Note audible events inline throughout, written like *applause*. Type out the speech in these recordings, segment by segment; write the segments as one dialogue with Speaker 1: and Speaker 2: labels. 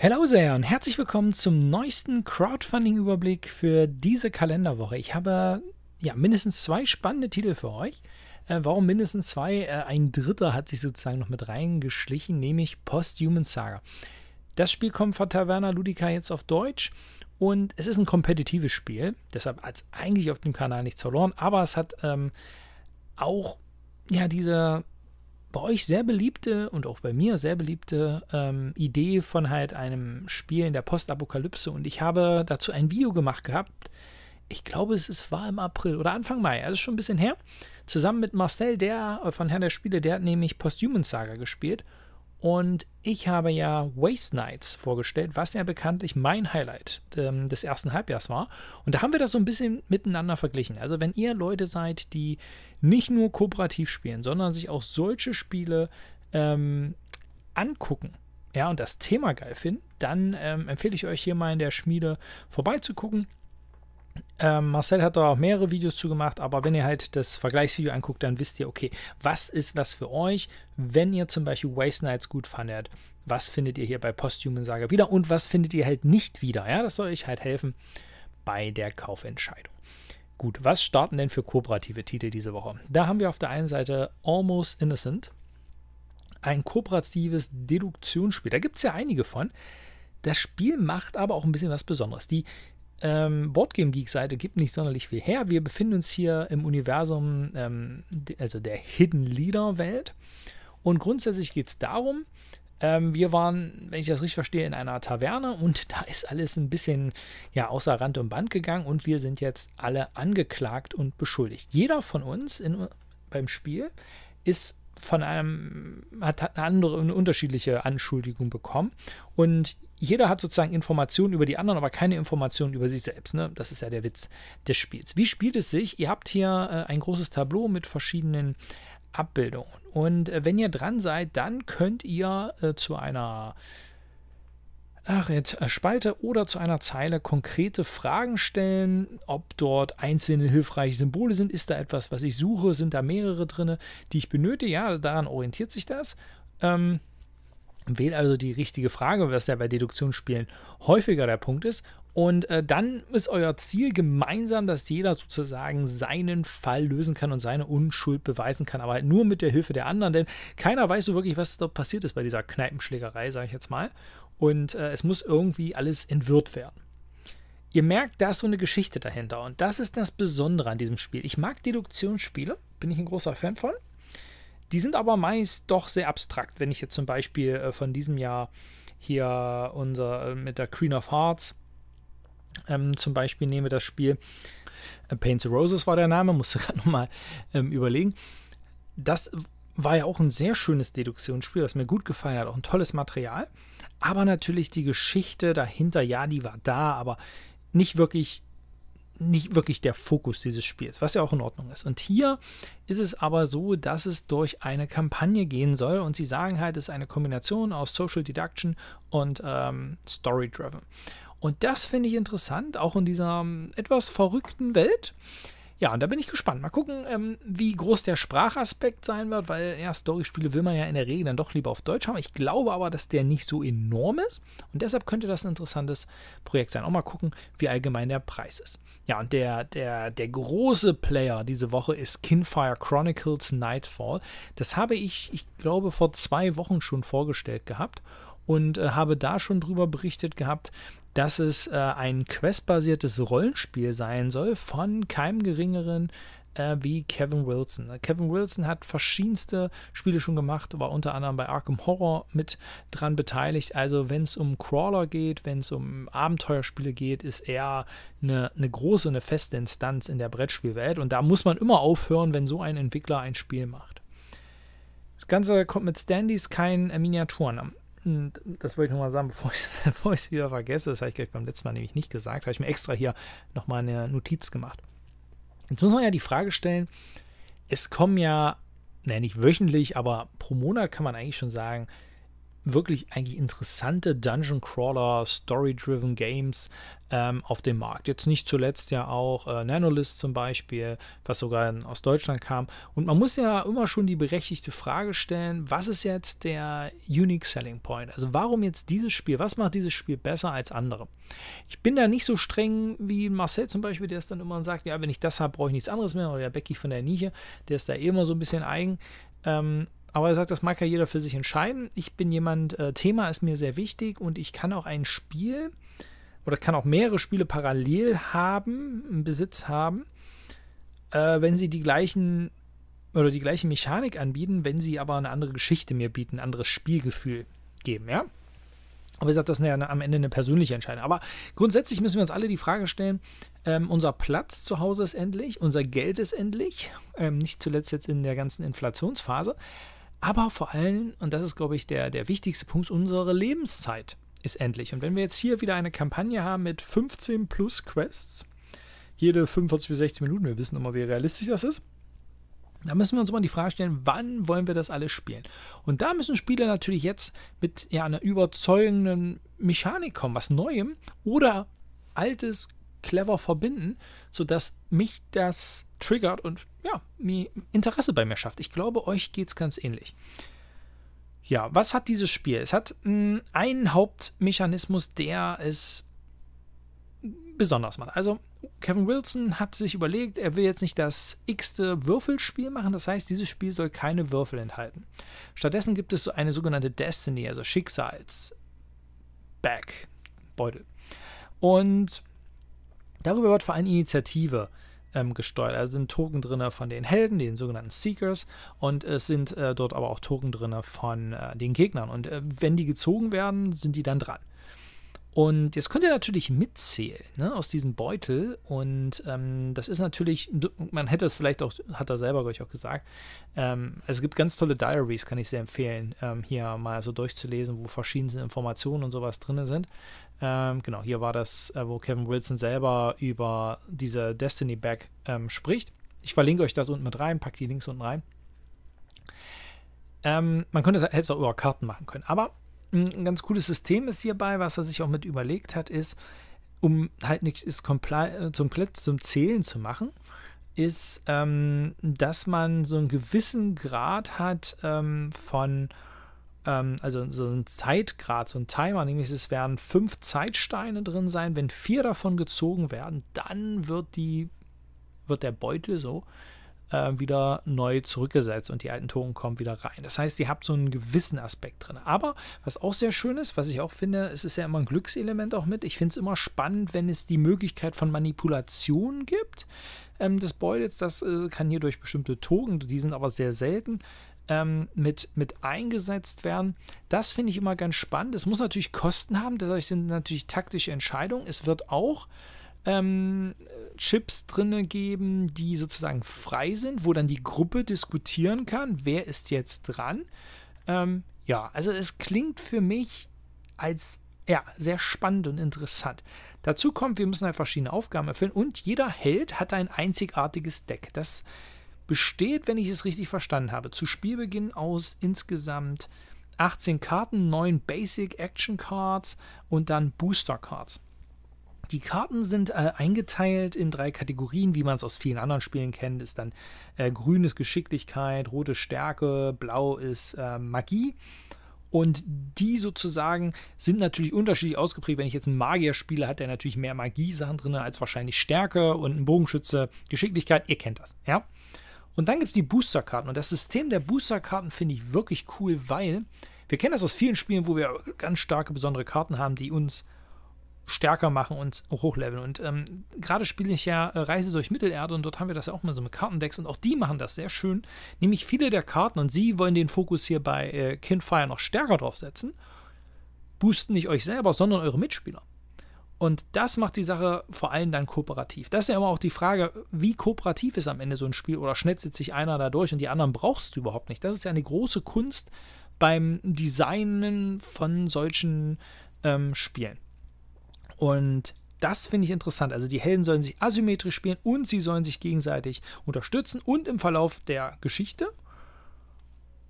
Speaker 1: Hello sehr und herzlich willkommen zum neuesten Crowdfunding-Überblick für diese Kalenderwoche. Ich habe ja mindestens zwei spannende Titel für euch. Äh, warum mindestens zwei? Äh, ein dritter hat sich sozusagen noch mit reingeschlichen, nämlich Post-Human Saga. Das Spiel kommt von Taverna Ludica jetzt auf Deutsch und es ist ein kompetitives Spiel, deshalb hat es eigentlich auf dem Kanal nichts verloren, aber es hat ähm, auch ja diese bei euch sehr beliebte und auch bei mir sehr beliebte ähm, Idee von halt einem Spiel in der Postapokalypse und ich habe dazu ein Video gemacht gehabt. Ich glaube, es ist, war im April oder Anfang Mai, also schon ein bisschen her. Zusammen mit Marcel, der äh, von Herrn der Spiele, der hat nämlich Posthuman Saga gespielt und ich habe ja Waste Nights vorgestellt, was ja bekanntlich mein Highlight ähm, des ersten Halbjahres war. Und da haben wir das so ein bisschen miteinander verglichen. Also wenn ihr Leute seid, die nicht nur kooperativ spielen, sondern sich auch solche Spiele ähm, angucken, ja, und das Thema geil finden, dann ähm, empfehle ich euch hier mal in der Schmiede vorbeizugucken. Ähm, Marcel hat da auch mehrere Videos zu gemacht, aber wenn ihr halt das Vergleichsvideo anguckt, dann wisst ihr, okay, was ist was für euch, wenn ihr zum Beispiel Waste Nights gut fandet, was findet ihr hier bei Posthuman Saga wieder und was findet ihr halt nicht wieder. Ja, das soll euch halt helfen bei der Kaufentscheidung. Gut, was starten denn für kooperative Titel diese Woche? Da haben wir auf der einen Seite Almost Innocent, ein kooperatives Deduktionsspiel. Da gibt es ja einige von. Das Spiel macht aber auch ein bisschen was Besonderes. Die ähm, Boardgame Geek Seite gibt nicht sonderlich viel her. Wir befinden uns hier im Universum, ähm, also der Hidden Leader Welt. Und grundsätzlich geht es darum, ähm, wir waren, wenn ich das richtig verstehe, in einer Taverne und da ist alles ein bisschen ja, außer Rand und Band gegangen und wir sind jetzt alle angeklagt und beschuldigt. Jeder von uns in, beim Spiel ist von einem, hat eine andere, eine unterschiedliche Anschuldigung bekommen. Und jeder hat sozusagen Informationen über die anderen, aber keine Informationen über sich selbst. Ne? Das ist ja der Witz des Spiels. Wie spielt es sich? Ihr habt hier äh, ein großes Tableau mit verschiedenen Abbildungen. Und äh, wenn ihr dran seid, dann könnt ihr äh, zu einer ach, äh, jetzt Spalte oder zu einer Zeile konkrete Fragen stellen, ob dort einzelne hilfreiche Symbole sind. Ist da etwas, was ich suche? Sind da mehrere drin, die ich benötige? Ja, daran orientiert sich das. Ähm, Wähle also die richtige Frage, was ja bei Deduktionsspielen häufiger der Punkt ist. Und äh, dann ist euer Ziel gemeinsam, dass jeder sozusagen seinen Fall lösen kann und seine Unschuld beweisen kann, aber halt nur mit der Hilfe der anderen, denn keiner weiß so wirklich, was da passiert ist bei dieser Kneipenschlägerei, sage ich jetzt mal. Und äh, es muss irgendwie alles entwirrt werden. Ihr merkt, da ist so eine Geschichte dahinter. Und das ist das Besondere an diesem Spiel. Ich mag Deduktionsspiele, bin ich ein großer Fan von. Die sind aber meist doch sehr abstrakt. Wenn ich jetzt zum Beispiel äh, von diesem Jahr hier unser äh, mit der Queen of Hearts ähm, zum Beispiel nehme, das Spiel äh, Paint the Roses war der Name, musste *laughs* gerade nochmal ähm, überlegen. Das war ja auch ein sehr schönes Deduktionsspiel, was mir gut gefallen hat, auch ein tolles Material. Aber natürlich die Geschichte dahinter, ja, die war da, aber nicht wirklich nicht wirklich der Fokus dieses Spiels, was ja auch in Ordnung ist. Und hier ist es aber so, dass es durch eine Kampagne gehen soll und sie sagen halt, es ist eine Kombination aus Social Deduction und ähm, Story Driven. Und das finde ich interessant, auch in dieser ähm, etwas verrückten Welt. Ja, und da bin ich gespannt. Mal gucken, ähm, wie groß der Sprachaspekt sein wird, weil ja, story will man ja in der Regel dann doch lieber auf Deutsch haben. Ich glaube aber, dass der nicht so enorm ist und deshalb könnte das ein interessantes Projekt sein. Auch mal gucken, wie allgemein der Preis ist. Ja, und der, der, der große Player diese Woche ist Kinfire Chronicles Nightfall. Das habe ich, ich glaube, vor zwei Wochen schon vorgestellt gehabt und äh, habe da schon drüber berichtet gehabt, dass es äh, ein questbasiertes Rollenspiel sein soll von keinem geringeren äh, wie Kevin Wilson. Kevin Wilson hat verschiedenste Spiele schon gemacht, war unter anderem bei Arkham Horror mit dran beteiligt. Also wenn es um Crawler geht, wenn es um Abenteuerspiele geht, ist er eine, eine große, eine feste Instanz in der Brettspielwelt. Und da muss man immer aufhören, wenn so ein Entwickler ein Spiel macht. Das Ganze kommt mit Standys, keinen äh, Miniaturen das wollte ich nochmal sagen, *laughs* bevor ich, bevor ich es wieder vergesse, das habe ich gleich beim letzten Mal nämlich nicht gesagt, habe ich mir extra hier nochmal eine Notiz gemacht. Jetzt muss man ja die Frage stellen, es kommen ja, naja, nicht wöchentlich, aber pro Monat kann man eigentlich schon sagen, wirklich eigentlich interessante Dungeon Crawler, Story-Driven Games ähm, auf dem Markt. Jetzt nicht zuletzt ja auch äh, Nanolist zum Beispiel, was sogar aus Deutschland kam. Und man muss ja immer schon die berechtigte Frage stellen, was ist jetzt der Unique Selling Point? Also warum jetzt dieses Spiel? Was macht dieses Spiel besser als andere? Ich bin da nicht so streng wie Marcel zum Beispiel, der es dann immer sagt, ja, wenn ich das habe, brauche ich nichts anderes mehr. Oder der Becky von der Nische, der ist da eh immer so ein bisschen eigen. Ähm, aber er sagt, das mag ja jeder für sich entscheiden. Ich bin jemand, äh, Thema ist mir sehr wichtig und ich kann auch ein Spiel oder kann auch mehrere Spiele parallel haben, im Besitz haben, äh, wenn sie die gleichen oder die gleiche Mechanik anbieten, wenn sie aber eine andere Geschichte mir bieten, ein anderes Spielgefühl geben, ja? Aber er sagt, das ist ja am Ende eine persönliche Entscheidung. Aber grundsätzlich müssen wir uns alle die Frage stellen, ähm, unser Platz zu Hause ist endlich, unser Geld ist endlich, ähm, nicht zuletzt jetzt in der ganzen Inflationsphase. Aber vor allem, und das ist, glaube ich, der, der wichtigste Punkt, unsere Lebenszeit ist endlich. Und wenn wir jetzt hier wieder eine Kampagne haben mit 15 plus Quests, jede 45 bis 60 Minuten, wir wissen immer, wie realistisch das ist, da müssen wir uns immer die Frage stellen, wann wollen wir das alles spielen? Und da müssen Spieler natürlich jetzt mit ja, einer überzeugenden Mechanik kommen, was Neuem oder Altes clever verbinden, sodass mich das triggert und ja, Interesse bei mir schafft. Ich glaube, euch geht es ganz ähnlich. Ja, was hat dieses Spiel? Es hat mh, mm, einen Hauptmechanismus, der es besonders macht. Also Kevin Wilson hat sich überlegt, er will jetzt nicht das x-te Würfelspiel machen, das heißt, dieses Spiel soll keine Würfel enthalten. Stattdessen gibt es so eine sogenannte Destiny, also Schicksals-Bag, Beutel. Und darüber wird vor allem Initiative äh, ähm, gesteuert. Also sind Token drin von den Helden, den sogenannten Seekers, und es sind äh, dort aber auch Token drin von äh, den Gegnern. Und äh, wenn die gezogen werden, sind die dann dran. Und jetzt könnt ihr natürlich mitzählen ne, aus diesem Beutel. Und ähm, das ist natürlich, man hätte es vielleicht auch, hat er selber, euch auch gesagt. Ähm, es gibt ganz tolle Diaries, kann ich sehr empfehlen, ähm, hier mal so durchzulesen, wo verschiedene Informationen und sowas drin sind. Ähm, genau, hier war das, äh, wo Kevin Wilson selber über diese Destiny Bag ähm, spricht. Ich verlinke euch das unten mit rein, packe die Links unten rein. Ähm, man könnte hätte es auch über Karten machen können. Aber ein ganz cooles System ist hierbei, was er sich auch mit überlegt hat, ist, um halt nichts ist zum, zum Zählen zu machen, ist, ähm, dass man so einen gewissen Grad hat ähm, von, ähm, also so einen Zeitgrad, so einen Timer, nämlich es werden fünf Zeitsteine drin sein. Wenn vier davon gezogen werden, dann wird die, wird der Beutel so äh, wieder neu zurückgesetzt und die alten Token kommen wieder rein. Das heißt, ihr habt so einen gewissen Aspekt drin. Aber was auch sehr schön ist, was ich auch finde, es ist ja immer ein Glückselement auch mit. Ich finde es immer spannend, wenn es die Möglichkeit von Manipulation gibt ähm, des Beutels. Das äh, kann hier durch bestimmte Token, die sind aber sehr selten, ähm, mit, mit eingesetzt werden. Das finde ich immer ganz spannend. Es muss natürlich Kosten haben, dadurch sind natürlich taktische Entscheidungen. Es wird auch ähm, Chips drin geben, die sozusagen frei sind, wo dann die Gruppe diskutieren kann, wer ist jetzt dran. Ähm, ja, also es klingt für mich als ja, sehr spannend und interessant. Dazu kommt, wir müssen halt verschiedene Aufgaben erfüllen und jeder Held hat ein einzigartiges Deck. Das besteht, wenn ich es richtig verstanden habe, zu Spielbeginn aus insgesamt 18 Karten, 9 Basic Action Cards und dann Booster Cards. Die Karten sind äh, eingeteilt in drei Kategorien, wie man es aus vielen anderen Spielen kennt. Ist dann äh, grün ist Geschicklichkeit, rote Stärke, blau ist äh, Magie. Und die sozusagen sind natürlich unterschiedlich ausgeprägt. Wenn ich jetzt einen Magier spiele, hat der natürlich mehr Magie-Sachen drin als wahrscheinlich Stärke und ein Bogenschütze Geschicklichkeit. Ihr kennt das, ja? Und dann gibt es die Boosterkarten. Und das System der Boosterkarten finde ich wirklich cool, weil wir kennen das aus vielen Spielen, wo wir ganz starke, besondere Karten haben, die uns stärker machen und hochleveln. Und ähm, gerade spiele ich ja äh, Reise durch Mittelerde und dort haben wir das ja auch mal so mit Kartendecks und auch die machen das sehr schön. Nämlich viele der Karten und sie wollen den Fokus hier bei äh, Kinfire noch stärker draufsetzen. Boosten nicht euch selber, sondern eure Mitspieler. Und das macht die Sache vor allem dann kooperativ. Das ist ja immer auch die Frage, wie kooperativ ist am Ende so ein Spiel oder schnetzelt sich einer da durch und die anderen brauchst du überhaupt nicht. Das ist ja eine große Kunst beim Designen von solchen ähm, Spielen. Und das finde ich interessant. Also die Helden sollen sich asymmetrisch spielen und sie sollen sich gegenseitig unterstützen. Und im Verlauf der Geschichte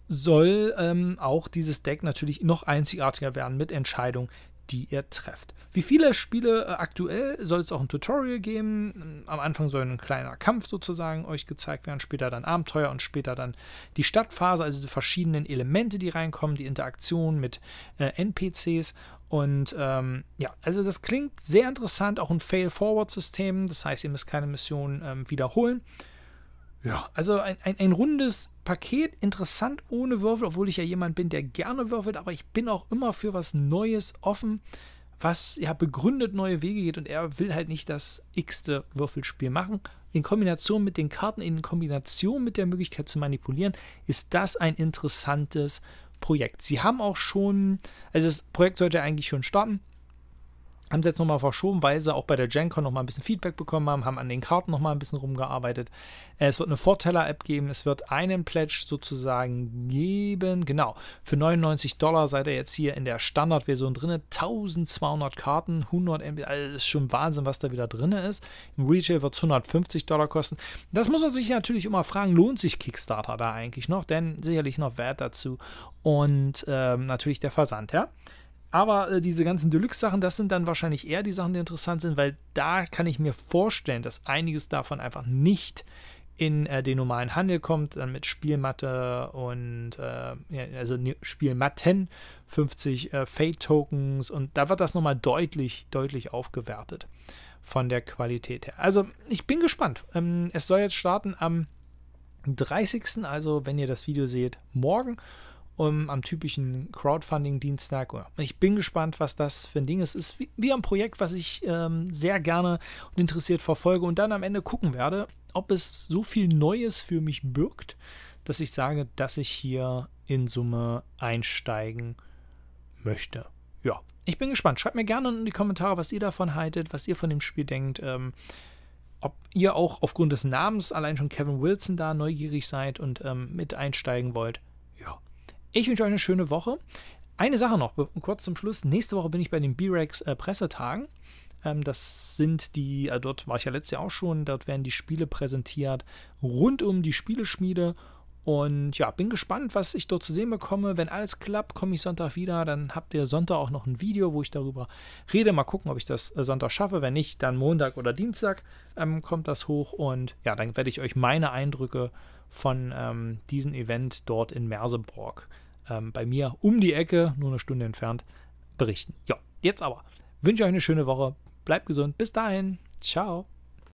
Speaker 1: soll ähm, auch dieses Deck natürlich noch einzigartiger werden mit Entscheidungen, die ihr trefft. Wie viele Spiele äh, aktuell soll es auch ein Tutorial geben. Äh, am Anfang soll ein kleiner Kampf sozusagen euch gezeigt werden, später dann Abenteuer und später dann die Stadtphase, also diese verschiedenen Elemente, die reinkommen, die Interaktion mit äh, NPCs und ähm, ja, also das klingt sehr interessant, auch ein Fail-Forward-System, das heißt, ihr müsst keine Mission ähm, wiederholen. Ja, also ein, ein, ein, rundes Paket, interessant ohne Würfel, obwohl ich ja jemand bin, der gerne würfelt, aber ich bin auch immer für was Neues offen, was ja begründet neue Wege geht und er will halt nicht das x-te Würfelspiel machen. In Kombination mit den Karten, in Kombination mit der Möglichkeit zu manipulieren, ist das ein interessantes Projekt. Sie haben auch schon, also das Projekt sollte eigentlich schon starten haben sie jetzt nochmal verschoben, weil sie auch bei der GenCon nochmal ein bisschen Feedback bekommen haben, haben an den Karten nochmal ein bisschen rumgearbeitet. Äh, es wird eine Vorteller-App geben, es wird einen Pledge sozusagen geben. Genau, für 99 Dollar seid ihr jetzt hier in der Standardversion drin. 1200 Karten, 100 MB, also ist schon Wahnsinn, was da wieder drin ist. Im Retail wird es 150 Dollar kosten. Das muss man sich natürlich immer fragen, lohnt sich Kickstarter da eigentlich noch? Denn sicherlich noch Wert dazu und ähm, natürlich der Versand, ja. Aber äh, diese ganzen Deluxe-Sachen, das sind dann wahrscheinlich eher die Sachen, die interessant sind, weil da kann ich mir vorstellen, dass einiges davon einfach nicht in äh, den normalen Handel kommt, dann mit Spielmatte und äh, ja, also ne, Spielmatten, 50 äh, Fate-Tokens und da wird das nochmal deutlich, deutlich aufgewertet von der Qualität her. Also ich bin gespannt. Ähm, es soll jetzt starten am 30. Also wenn ihr das Video seht, morgen um, am typischen Crowdfunding-Dienstag. Ich bin gespannt, was das für ein Ding ist. Ist wie, wie ein Projekt, was ich ähm, sehr gerne und interessiert verfolge und dann am Ende gucken werde, ob es so viel Neues für mich birgt, dass ich sage, dass ich hier in Summe einsteigen möchte. Ja, ich bin gespannt. Schreibt mir gerne in die Kommentare, was ihr davon haltet, was ihr von dem Spiel denkt. Ähm, ob ihr auch aufgrund des Namens allein schon Kevin Wilson da neugierig seid und ähm, mit einsteigen wollt. Ich wünsche euch eine schöne Woche. Eine Sache noch, kurz zum Schluss. Nächste Woche bin ich bei den B-Rex äh, Pressetagen. Ähm, das sind die, äh, dort war ich ja letztes Jahr auch schon, dort werden die Spiele präsentiert rund um die Spieleschmiede. Und ja, bin gespannt, was ich dort zu sehen bekomme. Wenn alles klappt, komme ich Sonntag wieder. Dann habt ihr Sonntag auch noch ein Video, wo ich darüber rede. Mal gucken, ob ich das äh, Sonntag schaffe. Wenn nicht, dann Montag oder Dienstag ähm, kommt das hoch. Und ja, dann werde ich euch meine Eindrücke von ähm, diesem Event dort in Merseburg ähm, bei mir um die Ecke, nur eine Stunde entfernt, berichten. Ja, jetzt aber. Wünsche euch eine schöne Woche. Bleibt gesund. Bis dahin. Ciao.